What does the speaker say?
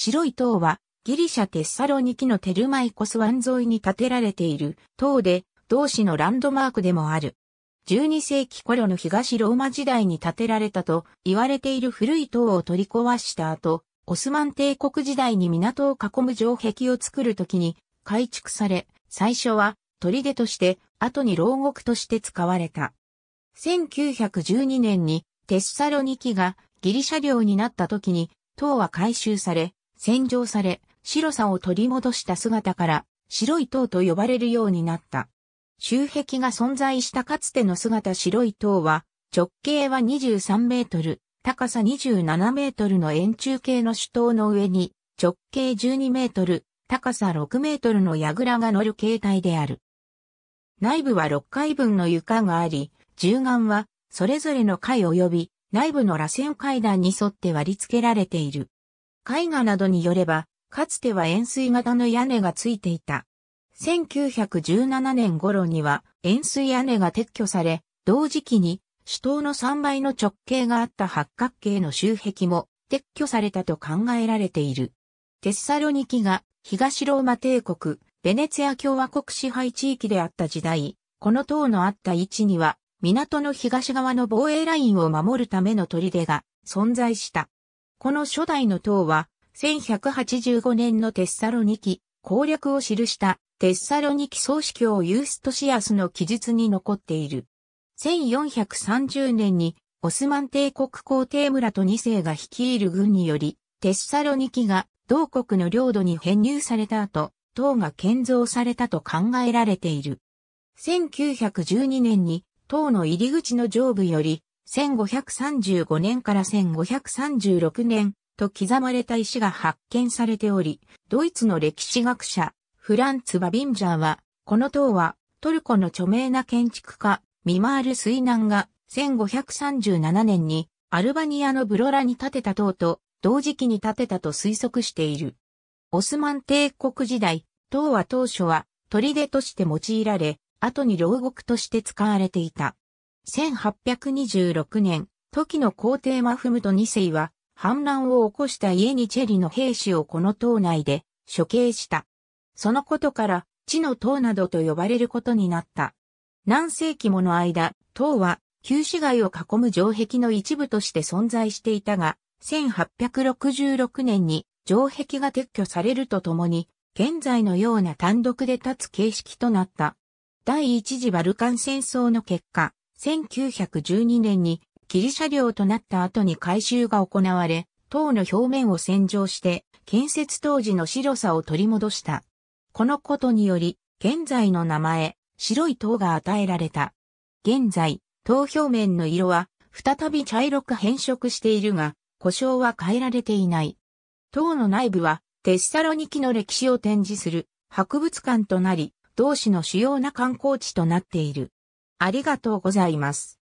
白い塔は、ギリシャテッサロニキのテルマイコス湾沿いに建てられている塔で、同市のランドマークでもある。12世紀頃の東ローマ時代に建てられたと言われている古い塔を取り壊した後、オスマン帝国時代に港を囲む城壁を作るときに改築され、最初は砦として、後に牢獄として使われた。1912年にテッサロニキがギリシャ領になった時に、塔は改修され、洗浄され、白さを取り戻した姿から、白い塔と呼ばれるようになった。周壁が存在したかつての姿白い塔は、直径は23メートル、高さ27メートルの円柱形の主塔の上に、直径12メートル、高さ6メートルの櫓が乗る形態である。内部は6階分の床があり、銃眼は、それぞれの階及び、内部の螺旋階段に沿って割り付けられている。絵画などによれば、かつては円錐型の屋根がついていた。1917年頃には円錐屋根が撤去され、同時期に主塔の3倍の直径があった八角形の周壁も撤去されたと考えられている。テッサロニキが東ローマ帝国、ベネツィア共和国支配地域であった時代、この塔のあった位置には港の東側の防衛ラインを守るための砦が存在した。この初代の塔は、1185年のテッサロニキ攻略を記したテッサロニキ総司教ユーストシアスの記述に残っている。1430年にオスマン帝国皇帝村と2世が率いる軍により、テッサロニキが同国の領土に編入された後、塔が建造されたと考えられている。1912年に塔の入り口の上部より1535年から1536年と刻まれた石が発見されており、ドイツの歴史学者、フランツ・バビンジャーは、この塔はトルコの著名な建築家、ミマール・スイナンが1537年にアルバニアのブロラに建てた塔と同時期に建てたと推測している。オスマン帝国時代、塔は当初は砦として用いられ、後に牢獄として使われていた。1826年、時の皇帝マフムト2世は、反乱を起こした家にチェリの兵士をこの島内で処刑した。そのことから、地の塔などと呼ばれることになった。何世紀もの間、塔は旧市街を囲む城壁の一部として存在していたが、1866年に城壁が撤去されるとともに、現在のような単独で立つ形式となった。第一次バルカン戦争の結果、1912年にギリ両となった後に改修が行われ、塔の表面を洗浄して建設当時の白さを取り戻した。このことにより、現在の名前、白い塔が与えられた。現在、塔表面の色は再び茶色く変色しているが、故障は変えられていない。塔の内部はテッサロニキの歴史を展示する博物館となり、同市の主要な観光地となっている。ありがとうございます。